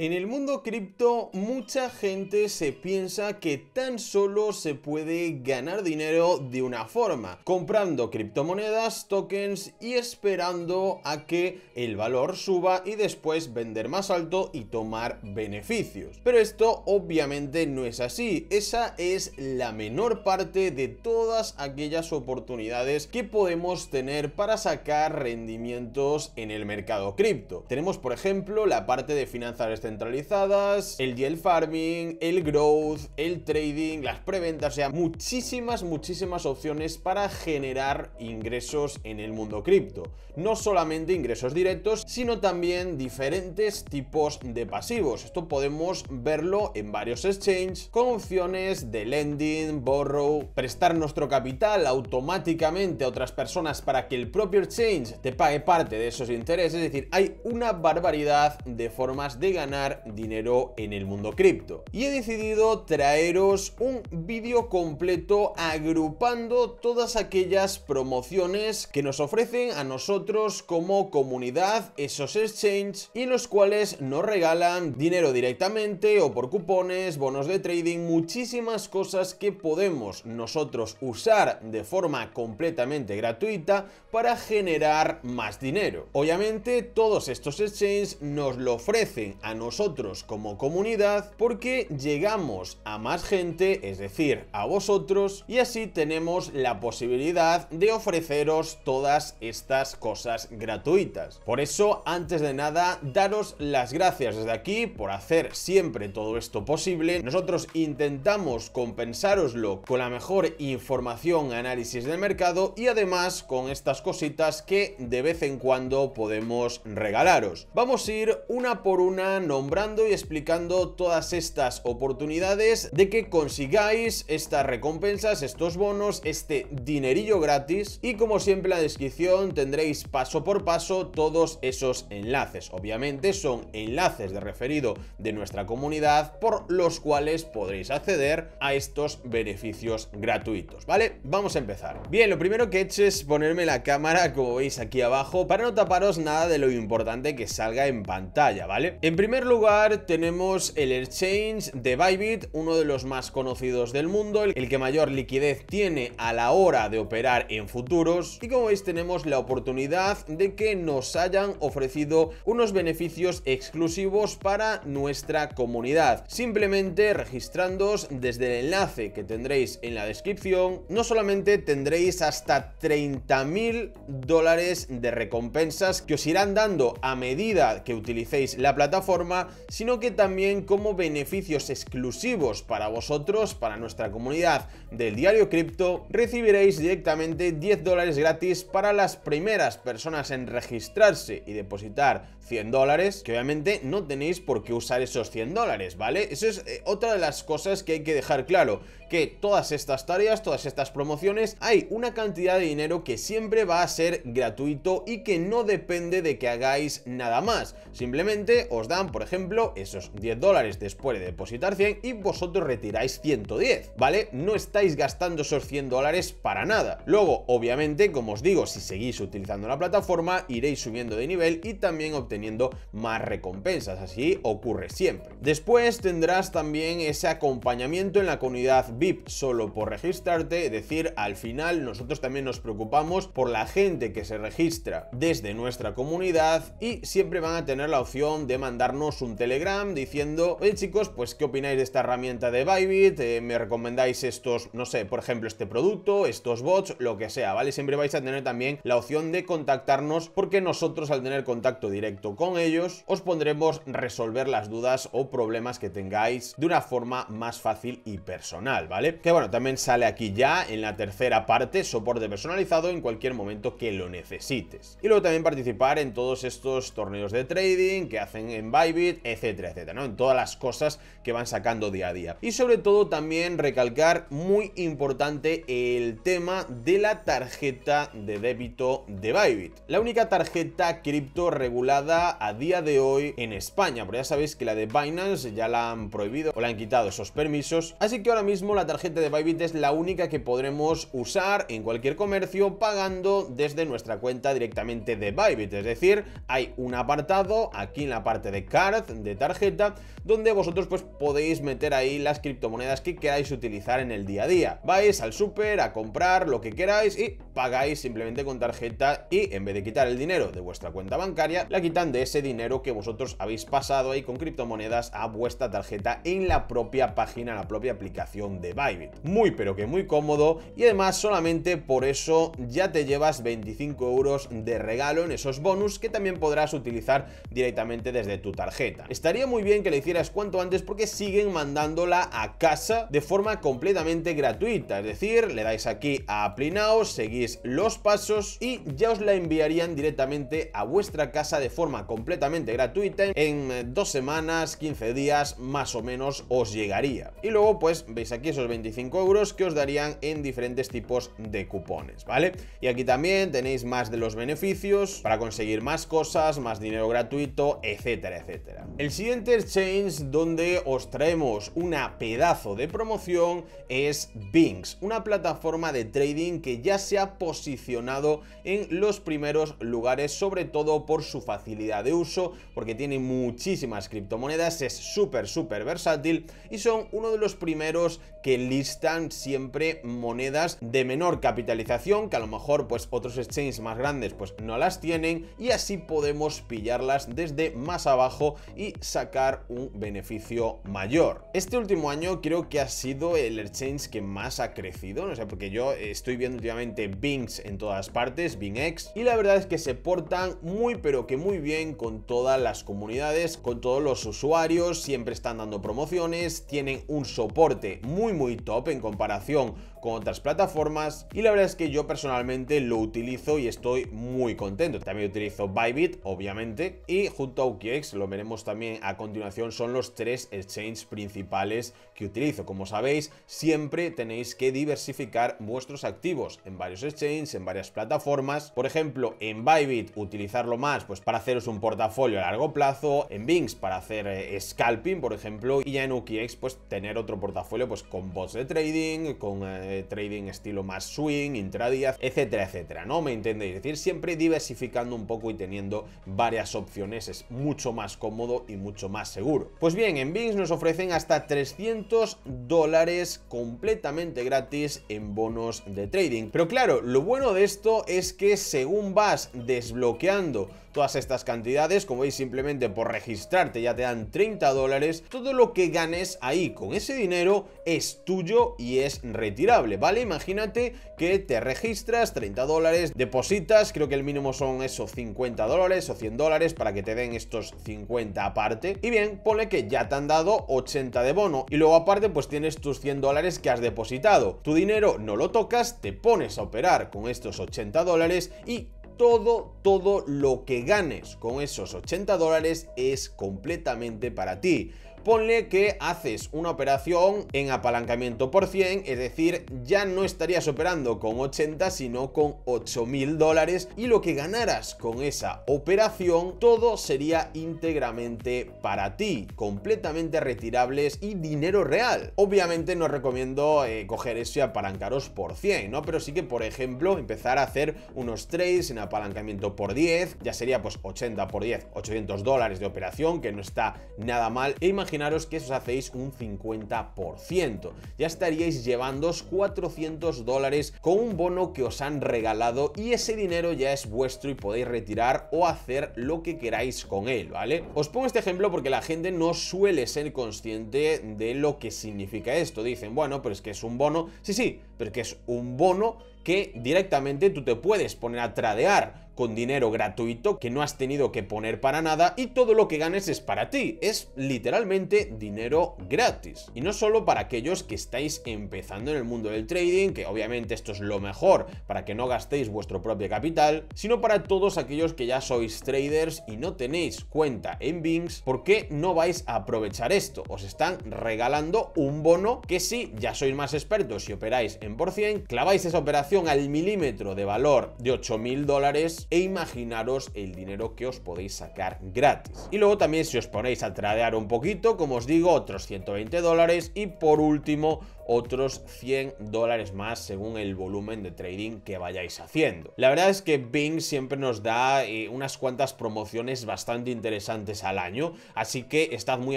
En el mundo cripto mucha gente se piensa que tan solo se puede ganar dinero de una forma, comprando criptomonedas, tokens y esperando a que el valor suba y después vender más alto y tomar beneficios. Pero esto obviamente no es así, esa es la menor parte de todas aquellas oportunidades que podemos tener para sacar rendimientos en el mercado cripto. Tenemos por ejemplo la parte de finanzas centralizadas, el yield farming, el growth, el trading, las preventas, o sea, muchísimas, muchísimas opciones para generar ingresos en el mundo cripto. No solamente ingresos directos, sino también diferentes tipos de pasivos. Esto podemos verlo en varios exchanges con opciones de lending, borrow, prestar nuestro capital automáticamente a otras personas para que el propio exchange te pague parte de esos intereses. Es decir, hay una barbaridad de formas de ganar dinero en el mundo cripto. Y he decidido traeros un vídeo completo agrupando todas aquellas promociones que nos ofrecen a nosotros como comunidad esos exchanges y los cuales nos regalan dinero directamente o por cupones, bonos de trading, muchísimas cosas que podemos nosotros usar de forma completamente gratuita para generar más dinero. Obviamente todos estos exchanges nos lo ofrecen a nosotros como comunidad porque llegamos a más gente, es decir, a vosotros, y así tenemos la posibilidad de ofreceros todas estas cosas gratuitas. Por eso, antes de nada, daros las gracias desde aquí por hacer siempre todo esto posible. Nosotros intentamos compensároslo con la mejor información, análisis del mercado y además con estas cositas que de vez en cuando podemos regalaros. Vamos a ir una por una nombrando y explicando todas estas oportunidades de que consigáis estas recompensas, estos bonos, este dinerillo gratis y como siempre la descripción tendréis paso por paso todos esos enlaces. Obviamente son enlaces de referido de nuestra comunidad por los cuales podréis acceder a estos beneficios gratuitos, ¿vale? Vamos a empezar. Bien, lo primero que he hecho es ponerme la cámara como veis aquí abajo para no taparos nada de lo importante que salga en pantalla, ¿vale? En primer lugar tenemos el exchange de Bybit, uno de los más conocidos del mundo, el que mayor liquidez tiene a la hora de operar en futuros. Y como veis tenemos la oportunidad de que nos hayan ofrecido unos beneficios exclusivos para nuestra comunidad. Simplemente registrándoos desde el enlace que tendréis en la descripción, no solamente tendréis hasta 30.000 dólares de recompensas que os irán dando a medida que utilicéis la plataforma, sino que también como beneficios exclusivos para vosotros, para nuestra comunidad del diario cripto, recibiréis directamente 10 dólares gratis para las primeras personas en registrarse y depositar 100 dólares, que obviamente no tenéis por qué usar esos 100 dólares, ¿vale? Eso es eh, otra de las cosas que hay que dejar claro, que todas estas tareas, todas estas promociones, hay una cantidad de dinero que siempre va a ser gratuito y que no depende de que hagáis nada más. Simplemente os dan, por ejemplo, esos 10 dólares después de depositar 100 y vosotros retiráis 110, ¿vale? No estáis gastando esos 100 dólares para nada. Luego, obviamente, como os digo, si seguís utilizando la plataforma, iréis subiendo de nivel y también obteniendo más recompensas, así ocurre siempre. Después tendrás también ese acompañamiento en la comunidad VIP solo por registrarte, es decir, al final nosotros también nos preocupamos por la gente que se registra desde nuestra comunidad y siempre van a tener la opción de mandarnos un Telegram diciendo, oye chicos, pues qué opináis de esta herramienta de Bybit, eh, me recomendáis estos, no sé, por ejemplo, este producto, estos bots, lo que sea, ¿vale? Siempre vais a tener también la opción de contactarnos porque nosotros al tener contacto directo con ellos, os pondremos resolver las dudas o problemas que tengáis de una forma más fácil y personal, ¿vale? Que bueno, también sale aquí ya en la tercera parte, soporte personalizado en cualquier momento que lo necesites. Y luego también participar en todos estos torneos de trading que hacen en Bybit, etcétera, etcétera, ¿no? En todas las cosas que van sacando día a día. Y sobre todo también recalcar, muy importante, el tema de la tarjeta de débito de Bybit. La única tarjeta cripto regulada a día de hoy en España, porque ya sabéis que la de Binance ya la han prohibido o le han quitado esos permisos, así que ahora mismo la tarjeta de Bybit es la única que podremos usar en cualquier comercio pagando desde nuestra cuenta directamente de Bybit, es decir, hay un apartado aquí en la parte de car de tarjeta donde vosotros pues podéis meter ahí las criptomonedas que queráis utilizar en el día a día. Vais al super a comprar lo que queráis y pagáis simplemente con tarjeta y en vez de quitar el dinero de vuestra cuenta bancaria, la quitan de ese dinero que vosotros habéis pasado ahí con criptomonedas a vuestra tarjeta en la propia página, la propia aplicación de Bybit. Muy pero que muy cómodo y además solamente por eso ya te llevas 25 euros de regalo en esos bonus que también podrás utilizar directamente desde tu tarjeta Estaría muy bien que la hicieras cuanto antes porque siguen mandándola a casa de forma completamente gratuita, es decir, le dais aquí a Apply seguís los pasos y ya os la enviarían directamente a vuestra casa de forma completamente gratuita en eh, dos semanas, 15 días más o menos os llegaría. Y luego pues veis aquí esos 25 euros que os darían en diferentes tipos de cupones, ¿vale? Y aquí también tenéis más de los beneficios para conseguir más cosas, más dinero gratuito, etcétera, etcétera. El siguiente exchange donde os traemos una pedazo de promoción es Binx, una plataforma de trading que ya se ha posicionado en los primeros lugares, sobre todo por su facilidad de uso, porque tiene muchísimas criptomonedas, es súper, súper versátil y son uno de los primeros que listan siempre monedas de menor capitalización, que a lo mejor pues otros exchanges más grandes pues no las tienen y así podemos pillarlas desde más abajo y sacar un beneficio mayor. Este último año creo que ha sido el exchange que más ha crecido, porque yo estoy viendo últimamente Bings en todas partes, BingX, y la verdad es que se portan muy pero que muy bien con todas las comunidades, con todos los usuarios, siempre están dando promociones, tienen un soporte muy muy top en comparación con otras plataformas y la verdad es que yo personalmente lo utilizo y estoy muy contento. También utilizo Bybit, obviamente, y junto a UKX, lo veremos también a continuación, son los tres exchanges principales utilizo. Como sabéis, siempre tenéis que diversificar vuestros activos en varios exchanges, en varias plataformas. Por ejemplo, en Bybit utilizarlo más pues para haceros un portafolio a largo plazo, en Bings para hacer eh, scalping, por ejemplo, y ya en UKIX, pues tener otro portafolio pues con bots de trading, con eh, trading estilo más swing, intradía, etcétera, etcétera. ¿No me entendéis? Es decir, siempre diversificando un poco y teniendo varias opciones es mucho más cómodo y mucho más seguro. Pues bien, en Bings nos ofrecen hasta 300 dólares completamente gratis en bonos de trading. Pero claro, lo bueno de esto es que según vas desbloqueando todas estas cantidades. Como veis, simplemente por registrarte ya te dan 30 dólares. Todo lo que ganes ahí con ese dinero es tuyo y es retirable, ¿vale? Imagínate que te registras 30 dólares, depositas, creo que el mínimo son esos 50 dólares o 100 dólares para que te den estos 50 aparte. Y bien, pone que ya te han dado 80 de bono y luego aparte pues tienes tus 100 dólares que has depositado. Tu dinero no lo tocas, te pones a operar con estos 80 dólares y todo, todo lo que ganes con esos 80 dólares es completamente para ti. Ponle que haces una operación en apalancamiento por 100, es decir, ya no estarías operando con 80, sino con 8.000 dólares y lo que ganaras con esa operación, todo sería íntegramente para ti, completamente retirables y dinero real. Obviamente no recomiendo eh, coger eso y apalancaros por 100, ¿no? Pero sí que, por ejemplo, empezar a hacer unos trades en apalancamiento por 10, ya sería pues 80 por 10, 800 dólares de operación, que no está nada mal. E imaginaros que os hacéis un 50%. Ya estaríais llevándoos 400 dólares con un bono que os han regalado y ese dinero ya es vuestro y podéis retirar o hacer lo que queráis con él, ¿vale? Os pongo este ejemplo porque la gente no suele ser consciente de lo que significa esto. Dicen, bueno, pero es que es un bono. Sí, sí, pero que es un bono que directamente tú te puedes poner a tradear con dinero gratuito que no has tenido que poner para nada y todo lo que ganes es para ti. Es literalmente dinero gratis. Y no solo para aquellos que estáis empezando en el mundo del trading, que obviamente esto es lo mejor para que no gastéis vuestro propio capital, sino para todos aquellos que ya sois traders y no tenéis cuenta en Bings, ¿por qué no vais a aprovechar esto? Os están regalando un bono que si ya sois más expertos y operáis en por 100, claváis esa operación al milímetro de valor de 8.000 dólares e imaginaros el dinero que os podéis sacar gratis. Y luego también si os ponéis a tradear un poquito, como os digo, otros 120 dólares y por último otros 100 dólares más según el volumen de trading que vayáis haciendo. La verdad es que Bing siempre nos da eh, unas cuantas promociones bastante interesantes al año, así que estad muy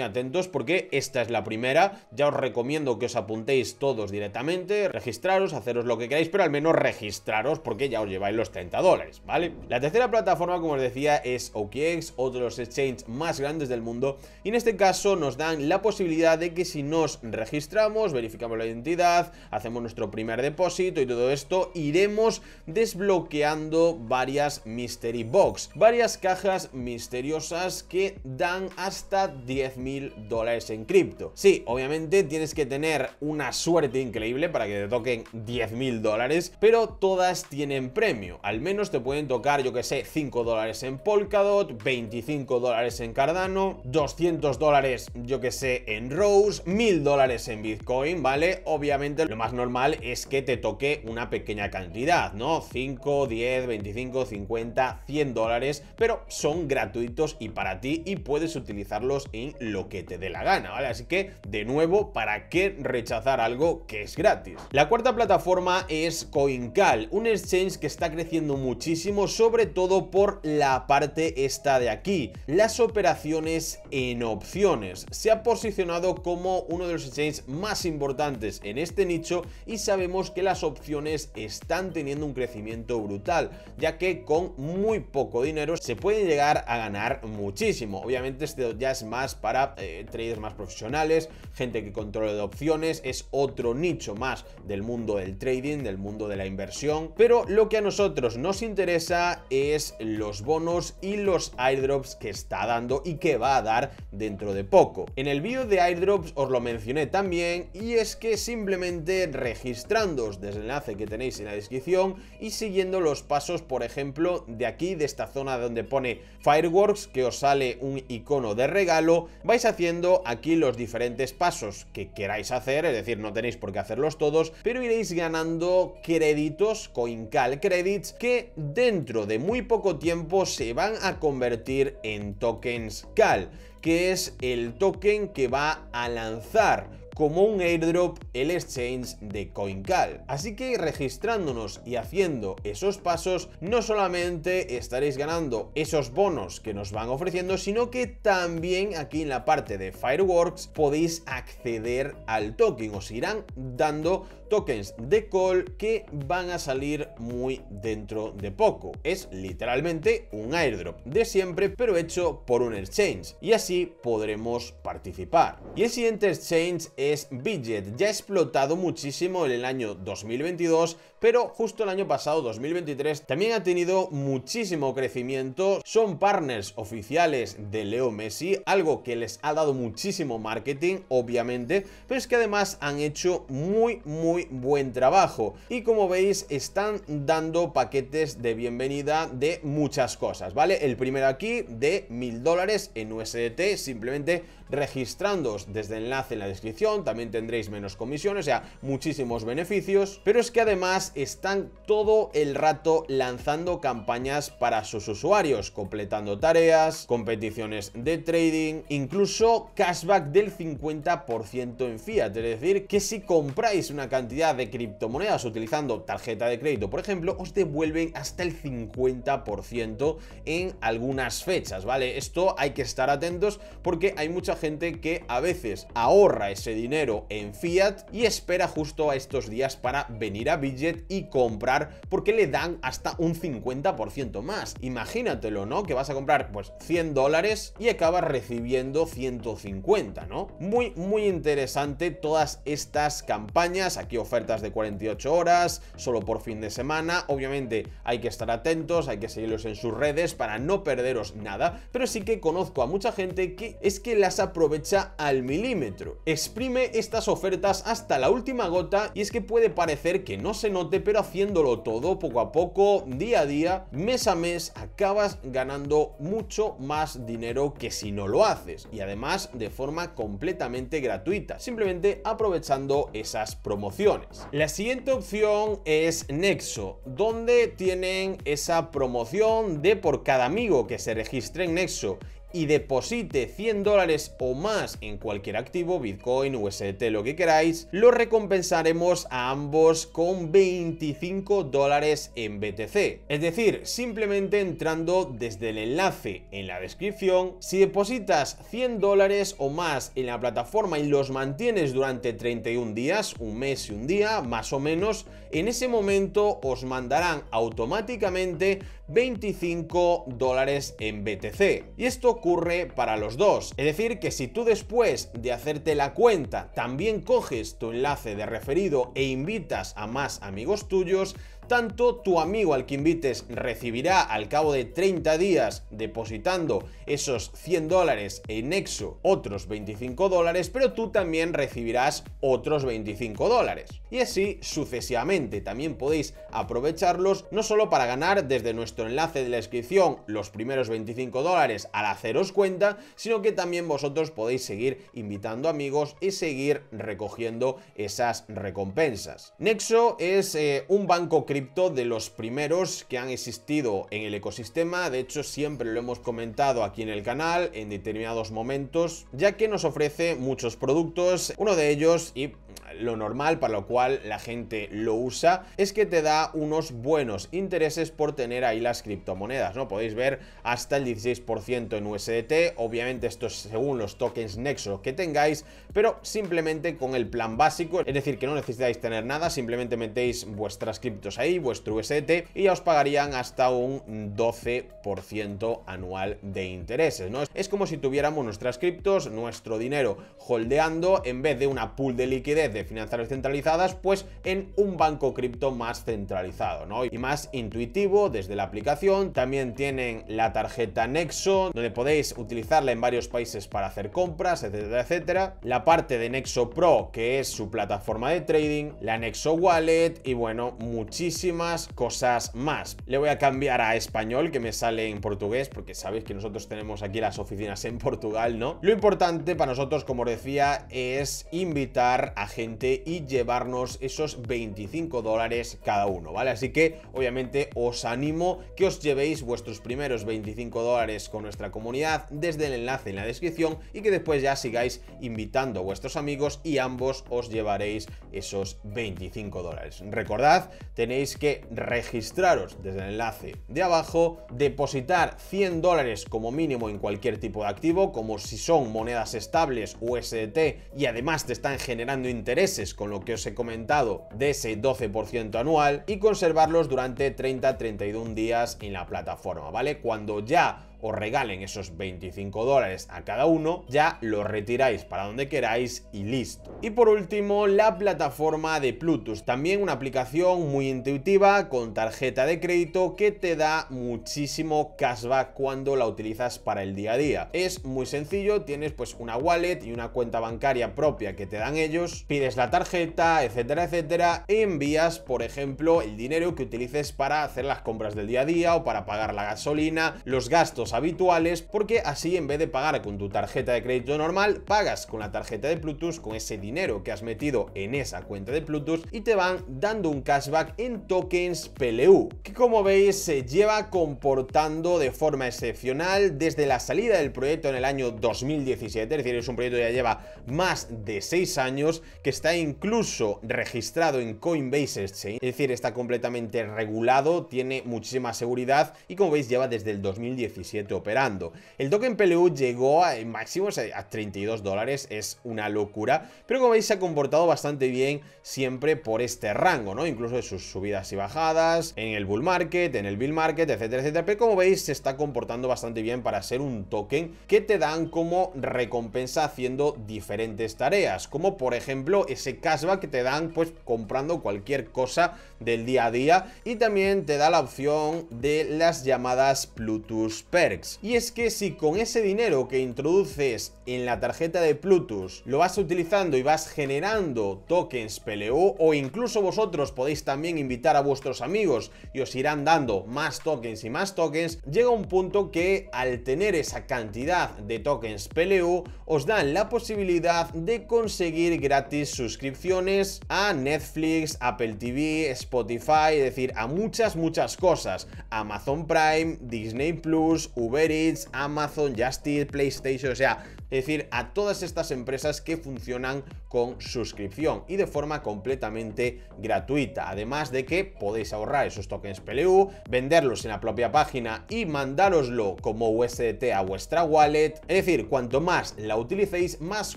atentos porque esta es la primera. Ya os recomiendo que os apuntéis todos directamente, registraros, haceros lo que queráis, pero al menos registraros porque ya os lleváis los 30 dólares, ¿vale? La tercera plataforma, como os decía, es OKEx, otro de los exchanges más grandes del mundo, y en este caso nos dan la posibilidad de que si nos registramos, verificamos la identidad, hacemos nuestro primer depósito y todo esto, iremos desbloqueando varias Mystery Box, varias cajas misteriosas que dan hasta 10 mil dólares en cripto. Sí, obviamente tienes que tener una suerte increíble para que te toquen 10 mil dólares, pero todas tienen premio. Al menos te pueden tocar, yo que sé, 5 dólares en Polkadot, 25 dólares en Cardano, 200 dólares, yo que sé, en Rose, 1000 dólares en Bitcoin, ¿vale? Obviamente lo más normal es que te toque una pequeña cantidad, ¿no? 5, 10, 25, 50, 100 dólares, pero son gratuitos y para ti y puedes utilizarlos en lo que te dé la gana, ¿vale? Así que, de nuevo, ¿para qué rechazar algo que es gratis? La cuarta plataforma es CoinCal, un exchange que está creciendo muchísimo, sobre todo por la parte esta de aquí, las operaciones en opciones. Se ha posicionado como uno de los exchanges más importantes en este nicho y sabemos que las opciones están teniendo un crecimiento brutal, ya que con muy poco dinero se puede llegar a ganar muchísimo. Obviamente este ya es más para eh, traders más profesionales, gente que controla de opciones, es otro nicho más del mundo del trading, del mundo de la inversión, pero lo que a nosotros nos interesa es los bonos y los airdrops que está dando y que va a dar dentro de poco. En el vídeo de airdrops os lo mencioné también y es que que simplemente registrándoos desde el enlace que tenéis en la descripción y siguiendo los pasos, por ejemplo, de aquí, de esta zona donde pone Fireworks, que os sale un icono de regalo, vais haciendo aquí los diferentes pasos que queráis hacer, es decir, no tenéis por qué hacerlos todos, pero iréis ganando créditos, CoinCal Credits, que dentro de muy poco tiempo se van a convertir en tokens CAL, que es el token que va a lanzar como un airdrop el exchange de CoinCal. Así que registrándonos y haciendo esos pasos, no solamente estaréis ganando esos bonos que nos van ofreciendo, sino que también aquí en la parte de Fireworks podéis acceder al token, os irán dando tokens de call que van a salir muy dentro de poco. Es literalmente un airdrop de siempre, pero hecho por un exchange, y así podremos participar. Y el siguiente exchange es Bidget, ya ha explotado muchísimo en el año 2022 pero justo el año pasado, 2023, también ha tenido muchísimo crecimiento. Son partners oficiales de Leo Messi, algo que les ha dado muchísimo marketing, obviamente, pero es que además han hecho muy, muy buen trabajo. Y como veis, están dando paquetes de bienvenida de muchas cosas, ¿vale? El primero aquí de mil dólares en USDT, simplemente registrándoos desde enlace en la descripción, también tendréis menos comisiones, o sea, muchísimos beneficios, pero es que además están todo el rato lanzando campañas para sus usuarios, completando tareas, competiciones de trading, incluso cashback del 50% en fiat, es decir, que si compráis una cantidad de criptomonedas utilizando tarjeta de crédito, por ejemplo, os devuelven hasta el 50% en algunas fechas, ¿vale? Esto hay que estar atentos porque hay muchas gente que a veces ahorra ese dinero en fiat y espera justo a estos días para venir a Bidget y comprar porque le dan hasta un 50% más. Imagínatelo, ¿no? Que vas a comprar pues 100 dólares y acabas recibiendo 150, ¿no? Muy, muy interesante todas estas campañas. Aquí ofertas de 48 horas, solo por fin de semana. Obviamente hay que estar atentos, hay que seguirlos en sus redes para no perderos nada. Pero sí que conozco a mucha gente que es que las ha aprovecha al milímetro. Exprime estas ofertas hasta la última gota y es que puede parecer que no se note, pero haciéndolo todo poco a poco, día a día, mes a mes, acabas ganando mucho más dinero que si no lo haces y además de forma completamente gratuita, simplemente aprovechando esas promociones. La siguiente opción es Nexo, donde tienen esa promoción de por cada amigo que se registre en Nexo y deposite 100 dólares o más en cualquier activo, Bitcoin, UST, lo que queráis, lo recompensaremos a ambos con 25 dólares en BTC. Es decir, simplemente entrando desde el enlace en la descripción, si depositas 100 dólares o más en la plataforma y los mantienes durante 31 días, un mes y un día, más o menos, en ese momento os mandarán automáticamente 25 dólares en BTC. Y esto ocurre para los dos, es decir, que si tú después de hacerte la cuenta también coges tu enlace de referido e invitas a más amigos tuyos, tanto tu amigo al que invites recibirá al cabo de 30 días depositando esos 100 dólares en Nexo otros 25 dólares, pero tú también recibirás otros 25 dólares. Y así sucesivamente. También podéis aprovecharlos no solo para ganar desde nuestro enlace de la descripción los primeros 25 dólares al haceros cuenta, sino que también vosotros podéis seguir invitando amigos y seguir recogiendo esas recompensas. Nexo es eh, un banco que de los primeros que han existido en el ecosistema, de hecho siempre lo hemos comentado aquí en el canal en determinados momentos, ya que nos ofrece muchos productos, uno de ellos y lo normal para lo cual la gente lo usa es que te da unos buenos intereses por tener ahí las criptomonedas, ¿no? Podéis ver hasta el 16% en USDT, obviamente esto es según los tokens Nexo que tengáis, pero simplemente con el plan básico, es decir, que no necesitáis tener nada, simplemente metéis vuestras criptos ahí, vuestro USDT y ya os pagarían hasta un 12% anual de intereses, ¿no? Es como si tuviéramos nuestras criptos, nuestro dinero holdeando en vez de una pool de liquidez de financieras centralizadas, pues en un banco cripto más centralizado, ¿no? Y más intuitivo desde la aplicación. También tienen la tarjeta Nexo, donde podéis utilizarla en varios países para hacer compras, etcétera, etcétera. La parte de Nexo Pro, que es su plataforma de trading, la Nexo Wallet y bueno, muchísimas cosas más. Le voy a cambiar a español, que me sale en portugués, porque sabéis que nosotros tenemos aquí las oficinas en Portugal, ¿no? Lo importante para nosotros, como os decía, es invitar a gente y llevarnos esos 25 dólares cada uno, ¿vale? Así que obviamente os animo que os llevéis vuestros primeros 25 dólares con nuestra comunidad desde el enlace en la descripción y que después ya sigáis invitando a vuestros amigos y ambos os llevaréis esos 25 dólares. Recordad, tenéis que registraros desde el enlace de abajo, depositar 100 dólares como mínimo en cualquier tipo de activo, como si son monedas estables, USDT y además te están generando interés con lo que os he comentado de ese 12% anual y conservarlos durante 30-31 días en la plataforma, ¿vale? Cuando ya os regalen esos 25 dólares a cada uno, ya lo retiráis para donde queráis y listo. Y por último, la plataforma de Plutus, también una aplicación muy intuitiva con tarjeta de crédito que te da muchísimo cashback cuando la utilizas para el día a día. Es muy sencillo, tienes pues una wallet y una cuenta bancaria propia que te dan ellos, pides la tarjeta, etcétera, etcétera, y e envías, por ejemplo, el dinero que utilices para hacer las compras del día a día o para pagar la gasolina, los gastos habituales porque así en vez de pagar con tu tarjeta de crédito normal, pagas con la tarjeta de Plutus con ese dinero que has metido en esa cuenta de Plutus y te van dando un cashback en tokens PLU, que como veis se lleva comportando de forma excepcional desde la salida del proyecto en el año 2017, es decir, es un proyecto que ya lleva más de 6 años, que está incluso registrado en Coinbase Exchange, es decir, está completamente regulado, tiene muchísima seguridad y como veis lleva desde el 2017 operando. El token PLU llegó a máximo a 32 dólares, es una locura, pero como veis se ha comportado bastante bien siempre por este rango, ¿no? Incluso de sus subidas y bajadas, en el bull market, en el bill market, etcétera, etcétera. Pero como veis se está comportando bastante bien para ser un token que te dan como recompensa haciendo diferentes tareas, como por ejemplo ese cashback que te dan pues comprando cualquier cosa del día a día y también te da la opción de las llamadas Bluetooth per. Y es que si con ese dinero que introduces en la tarjeta de Plutus lo vas utilizando y vas generando tokens PLU o incluso vosotros podéis también invitar a vuestros amigos y os irán dando más tokens y más tokens, llega un punto que al tener esa cantidad de tokens PLU os dan la posibilidad de conseguir gratis suscripciones a Netflix, Apple TV, Spotify, es decir, a muchas, muchas cosas. Amazon Prime, Disney Plus, Uber Eats, Amazon, Justin, PlayStation, o sea, es decir, a todas estas empresas que funcionan con suscripción y de forma completamente gratuita. Además de que podéis ahorrar esos tokens PLU, venderlos en la propia página y mandároslo como USDT a vuestra wallet. Es decir, cuanto más la utilicéis, más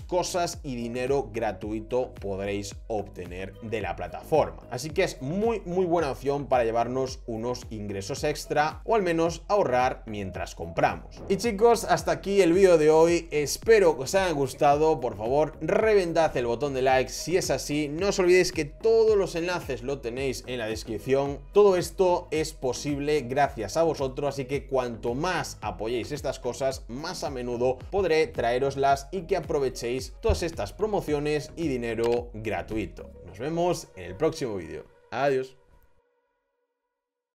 cosas y dinero gratuito podréis obtener de la plataforma. Así que es muy, muy buena opción para llevarnos unos ingresos extra o al menos ahorrar mientras compramos. Y chicos, hasta aquí el vídeo de hoy. Espero que os haya gustado, por favor reventad el botón de like si es así, no os olvidéis que todos los enlaces lo tenéis en la descripción, todo esto es posible gracias a vosotros, así que cuanto más apoyéis estas cosas, más a menudo podré traeroslas y que aprovechéis todas estas promociones y dinero gratuito. Nos vemos en el próximo vídeo. Adiós.